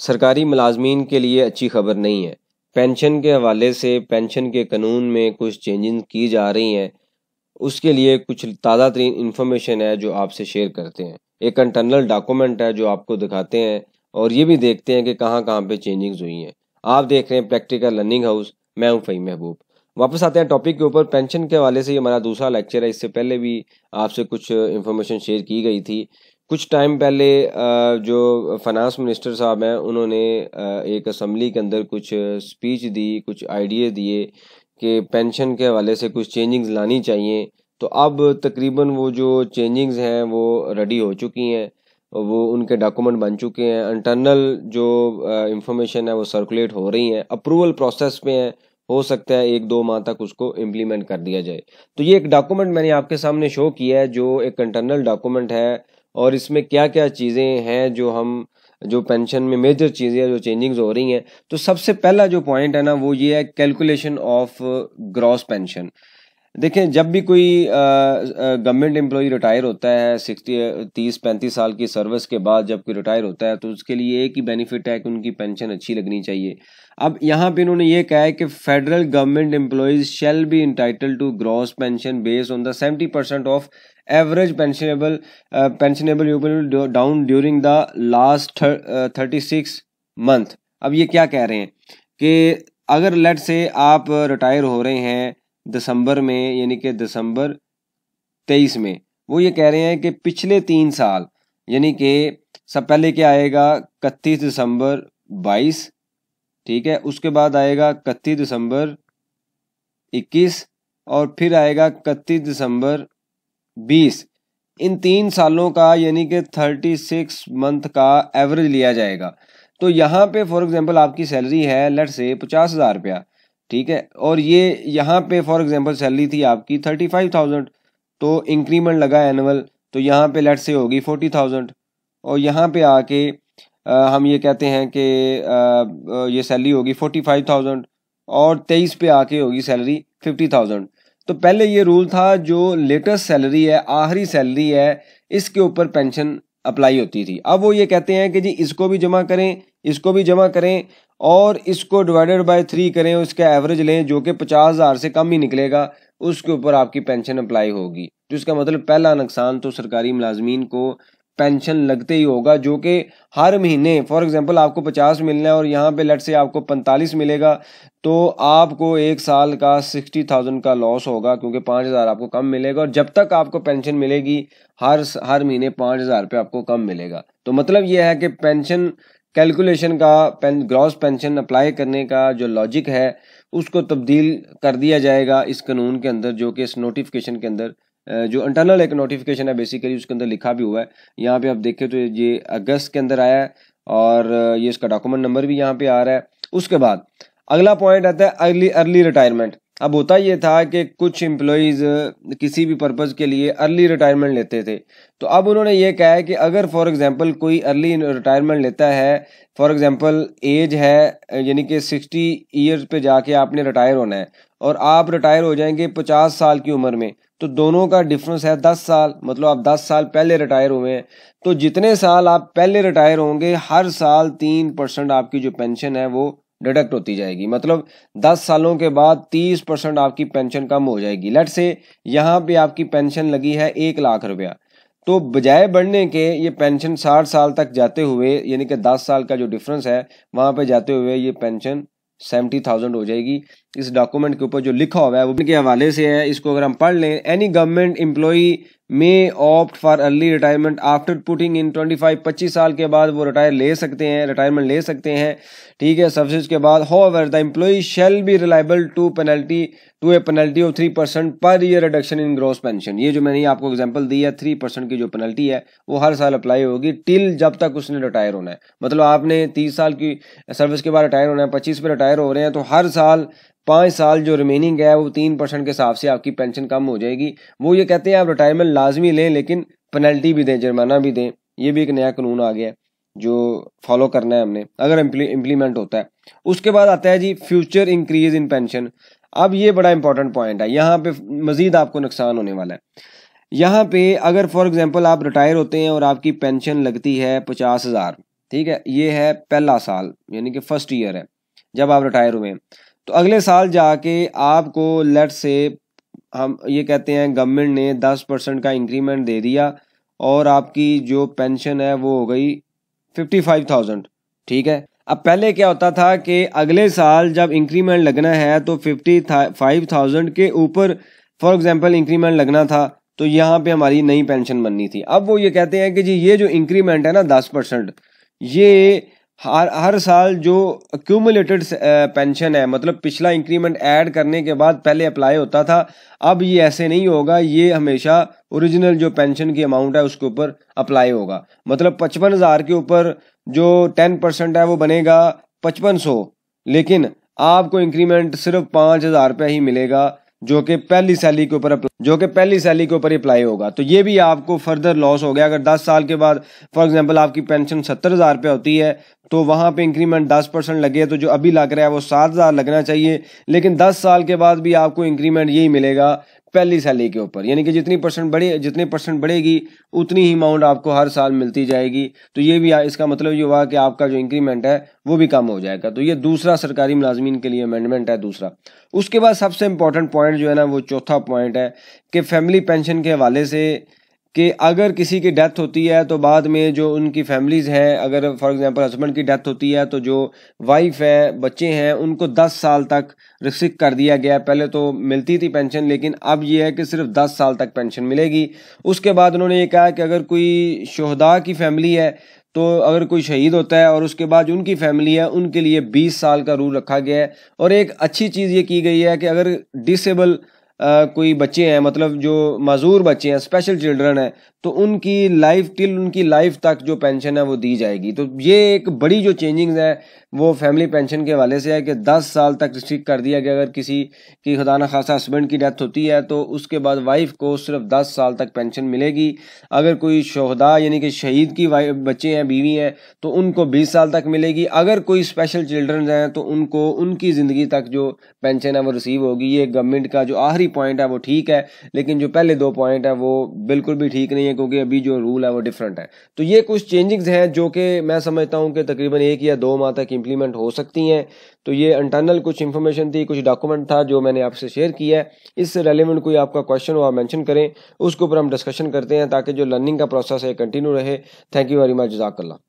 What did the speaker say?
सरकारी मुलाजमीन के लिए अच्छी खबर नहीं है पेंशन के हवाले से पेंशन के कानून में कुछ चेंजिंग की जा रही हैं उसके लिए कुछ ताज़ा तरीन इन्फॉर्मेशन है जो आपसे शेयर करते हैं एक इंटरनल डॉक्यूमेंट है जो आपको दिखाते हैं और ये भी देखते हैं कि कहाँ कहाँ पे चेंजिंग्स हुई हैं आप देख रहे हैं प्रैक्टिकल लर्निंग हाउस मैं हूँ फई महबूब वापस आते हैं टॉपिक के ऊपर पेंशन के हवाले से ये हमारा दूसरा लेक्चर है इससे पहले भी आपसे कुछ इन्फॉर्मेशन शेयर की गई थी कुछ टाइम पहले जो फाइनेंस मिनिस्टर साहब हैं उन्होंने एक असम्बली के अंदर कुछ स्पीच दी कुछ आइडिए दिए कि पेंशन के हवाले से कुछ चेंजिंग्स लानी चाहिए तो अब तकरीबन वो जो चेंजिंग्स हैं वो रेडी हो चुकी हैं वो उनके डॉक्यूमेंट बन चुके हैं इंटरनल जो इंफॉर्मेशन है वो सर्कुलेट हो रही हैं अप्रूवल प्रोसेस पे हैं हो सकता है एक दो माह तक उसको इम्प्लीमेंट कर दिया जाए तो ये एक डॉक्यूमेंट मैंने आपके सामने शो किया है जो एक इंटरनल डॉक्यूमेंट है और इसमें क्या क्या चीज़ें हैं जो हम जो पेंशन में मेजर चीज़ें जो चेंजिंग्स हो रही हैं तो सबसे पहला जो पॉइंट है ना वो ये है कैलकुलेशन ऑफ ग्रॉस पेंशन देखें जब भी कोई गवर्नमेंट एम्प्लॉय रिटायर होता है सिक्सटी तीस पैंतीस साल की सर्विस के बाद जब कोई रिटायर होता है तो उसके लिए एक ही बेनिफिट है कि उनकी पेंशन अच्छी लगनी चाहिए अब यहाँ पे इन्होंने ये कहा है कि federal government employees shall be entitled to gross pension based on the seventy percent of average pensionable pensionable you down during the last thirty six month अब ये क्या कह रहे हैं कि अगर लेट से आप रिटायर हो रहे हैं दिसंबर में यानी कि दिसंबर तेईस में वो ये कह रहे हैं कि पिछले तीन साल यानी कि सब पहले क्या आएगा इकतीस दिसंबर बाईस ठीक है उसके बाद आएगा इकतीस दिसंबर इक्कीस और फिर आएगा इकतीस दिसंबर बीस इन तीन सालों का यानी कि थर्टी सिक्स मंथ का एवरेज लिया जाएगा तो यहाँ पे फॉर एग्जांपल आपकी सैलरी है लेट से पचास हज़ार रुपया ठीक है और ये यहाँ पे फॉर एग्जांपल सैलरी थी आपकी थर्टी फाइव थाउजेंड तो इंक्रीमेंट लगा एनुअल तो यहाँ पे लेट से होगी फोर्टी थाउजेंड और यहाँ पे आके आ, हम ये कहते हैं कि ये सैलरी होगी फोर्टी फाइव थाउजेंड और तेईस पे आके होगी सैलरी फिफ्टी थाउजेंड तो पहले ये रूल था जो लेटेस्ट सैलरी है आखिरी सैलरी है इसके ऊपर पेंशन अप्लाई होती थी अब वो ये कहते हैं कि जी इसको भी जमा करें इसको भी जमा करें और इसको डिवाइडेड बाय थ्री करें उसका एवरेज लें जो कि पचास हज़ार से कम ही निकलेगा उसके ऊपर आपकी पेंशन अप्लाई होगी तो इसका मतलब पहला नुकसान तो सरकारी मुलाजमीन को पेंशन लगते ही होगा जो कि हर महीने फॉर एग्जांपल आपको 50 मिलना है और यहाँ पे लेट से आपको 45 मिलेगा तो आपको एक साल का 60,000 का लॉस होगा क्योंकि 5,000 आपको कम मिलेगा और जब तक आपको पेंशन मिलेगी हर हर महीने 5,000 रुपये आपको कम मिलेगा तो मतलब यह है कि पेंशन कैलकुलेशन का पें ग्रॉस पेंशन अप्लाई करने का जो लॉजिक है उसको तब्दील कर दिया जाएगा इस कानून के अंदर जो कि इस नोटिफिकेशन के अंदर जो इंटरनल एक नोटिफिकेशन है बेसिकली उसके अंदर लिखा भी हुआ है यहाँ पे आप देखें तो ये अगस्त के अंदर आया है और ये इसका डॉक्यूमेंट नंबर भी यहाँ पे आ रहा है उसके बाद अगला पॉइंट आता है अर्ली अर्ली रिटायरमेंट अब होता ये था कि कुछ एम्प्लॉयज़ किसी भी पर्पज़ के लिए अर्ली रिटायरमेंट लेते थे तो अब उन्होंने ये कहा है कि अगर फॉर एग्जांपल कोई अर्ली रिटायरमेंट लेता है फॉर एग्जांपल एज है यानी कि सिक्सटी इयर्स पे जाके आपने रिटायर होना है और आप रिटायर हो जाएंगे पचास साल की उम्र में तो दोनों का डिफरेंस है दस साल मतलब आप दस साल पहले रिटायर हुए हैं तो जितने साल आप पहले रिटायर होंगे हर साल तीन परसेंट आपकी जो पेंशन है वो डिडक्ट होती जाएगी मतलब दस सालों के बाद तीस परसेंट आपकी पेंशन कम हो जाएगी लेट से यहाँ पे आपकी पेंशन लगी है एक लाख रुपया तो बजाय बढ़ने के ये पेंशन साठ साल तक जाते हुए यानी कि दस साल का जो डिफरेंस है वहाँ पे जाते हुए ये पेंशन सेवेंटी थाउजेंड हो जाएगी इस डॉक्यूमेंट के ऊपर जो लिखा हुआ है वो के हवाले से है इसको अगर हम पढ़ लें any government employee may opt for early retirement after putting in 25 25 साल के बाद वो रिटायर ले सकते हैं रिटायरमेंट ले सकते हैं ठीक है सर्विस के बाद however the employee shall be reliable to penalty to a penalty of three percent per year reduction in gross pension ये जो मैंने आपको एग्जाम्पल दी है थ्री परसेंट की जो पेनल्टी है वो हर साल अप्लाई होगी टिल जब तक उसने रिटायर होना है मतलब आपने तीस साल की सर्विस के बाद रिटायर होना है पच्चीस में रिटायर हो रहे हैं तो हर साल पाँच साल जो रिमेनिंग है वो तीन परसेंट के हिसाब से आपकी पेंशन कम हो जाएगी वो ये कहते हैं आप रिटायरमेंट लाजमी लें लेकिन पेनल्टी भी दें जुर्माना भी दें ये भी एक नया कानून आ गया है जो फॉलो करना है हमने अगर इम्प्लीमेंट होता है उसके बाद आता है G future increase in pension अब ये बड़ा इंपॉर्टेंट पॉइंट है यहाँ पे मजीद आपको नुकसान होने वाला है यहाँ पे अगर फॉर एग्जांपल आप रिटायर होते हैं और आपकी पेंशन लगती है पचास हज़ार ठीक है ये है पहला साल यानी कि फर्स्ट ईयर है जब आप रिटायर हुए हैं तो अगले साल जाके आपको लेट से हम ये कहते हैं गवर्नमेंट ने दस परसेंट का इंक्रीमेंट दे दिया और आपकी जो पेंशन है वो हो गई फिफ्टी फाइव थाउजेंड ठीक है अब पहले क्या होता था कि अगले साल जब इंक्रीमेंट लगना है तो फिफ्टी फाइव थाउजेंड के ऊपर फॉर एग्जांपल इंक्रीमेंट लगना था तो यहाँ पे हमारी नई पेंशन बननी थी अब वो ये कहते हैं कि जी ये जो इंक्रीमेंट है ना दस परसेंट ये हर हर साल जो अक्यूमुलेटेड पेंशन है मतलब पिछला इंक्रीमेंट ऐड करने के बाद पहले अप्लाई होता था अब ये ऐसे नहीं होगा ये हमेशा ओरिजिनल जो पेंशन की अमाउंट है उसके ऊपर अप्लाई होगा मतलब पचपन हज़ार के ऊपर जो टेन परसेंट है वो बनेगा पचपन सौ लेकिन आपको इंक्रीमेंट सिर्फ पाँच हज़ार रुपये ही मिलेगा जो कि पहली सैली के ऊपर जो कि पहली सैली के ऊपर अप्लाई होगा तो ये भी आपको फर्दर लॉस हो गया अगर 10 साल के बाद फॉर एग्जांपल आपकी पेंशन सत्तर हज़ार रुपये होती है तो वहाँ पे इंक्रीमेंट 10 परसेंट लगे तो जो अभी लग रहा है वो सात हज़ार लगना चाहिए लेकिन 10 साल के बाद भी आपको इंक्रीमेंट यही मिलेगा पहली सैलरी के ऊपर यानी कि जितनी परसेंट बढ़े जितने परसेंट बढ़ेगी उतनी ही अमाउंट आपको हर साल मिलती जाएगी तो ये भी इसका मतलब ये हुआ कि आपका जो इंक्रीमेंट है वो भी कम हो जाएगा तो ये दूसरा सरकारी मुलाजमीन के लिए अमेंडमेंट है दूसरा उसके बाद सबसे इंपॉर्टेंट पॉइंट जो है ना वो चौथा पॉइंट है कि फैमिली पेंशन के हवाले से कि अगर किसी की डेथ होती है तो बाद में जो उनकी फैमिलीज़ हैं अगर फॉर एग्जांपल हस्बैंड की डेथ होती है तो जो वाइफ है बच्चे हैं उनको 10 साल तक रिक्सिक कर दिया गया पहले तो मिलती थी पेंशन लेकिन अब ये है कि सिर्फ 10 साल तक पेंशन मिलेगी उसके बाद उन्होंने ये कहा कि अगर कोई शहदा की फैमिली है तो अगर कोई शहीद होता है और उसके बाद उनकी फैमिली है उनके लिए बीस साल का रूल रखा गया है और एक अच्छी चीज़ ये की गई है कि अगर डिसेबल कोई बच्चे हैं मतलब जो मज़ूर बच्चे हैं स्पेशल चिल्ड्रन हैं तो उनकी लाइफ टिल उनकी लाइफ तक जो पेंशन है वो दी जाएगी तो ये एक बड़ी जो चेंजिंग्स है वो फैमिली पेंशन के हवाले से है कि 10 साल तक रिस्ट्रिक्ट कर दिया गया अगर किसी की खुदा न खासा हस्बैंड की डेथ होती है तो उसके बाद वाइफ को सिर्फ 10 साल तक पेंशन मिलेगी अगर कोई शहदा यानी कि शहीद की बच्चे हैं बीवी हैं तो उनको बीस साल तक मिलेगी अगर कोई स्पेशल चिल्ड्रन हैं तो उनको उनकी ज़िंदगी तक जो पेंशन है वो रिसीव होगी ये गवर्नमेंट का जो आखिरी पॉइंट है वो ठीक है लेकिन जो पहले दो पॉइंट है वो बिल्कुल भी ठीक नहीं है हैं क्योंकि अभी जो रूल है वो डिफरेंट है तो ये कुछ चेंजिंग्स हैं जो कि मैं समझता हूँ कि तकरीबन एक या दो माह तक इम्प्लीमेंट हो सकती हैं तो ये इंटरनल कुछ इन्फॉर्मेशन थी कुछ डॉक्यूमेंट था जो मैंने आपसे शेयर किया है इससे रेलिवेंट कोई आपका क्वेश्चन हुआ मैंशन करें उसके ऊपर हम डिस्कशन करते हैं ताकि जो लर्निंग का प्रोसेस है कंटिन्यू रहे थैंक यू वेरी मच जजाकल्ला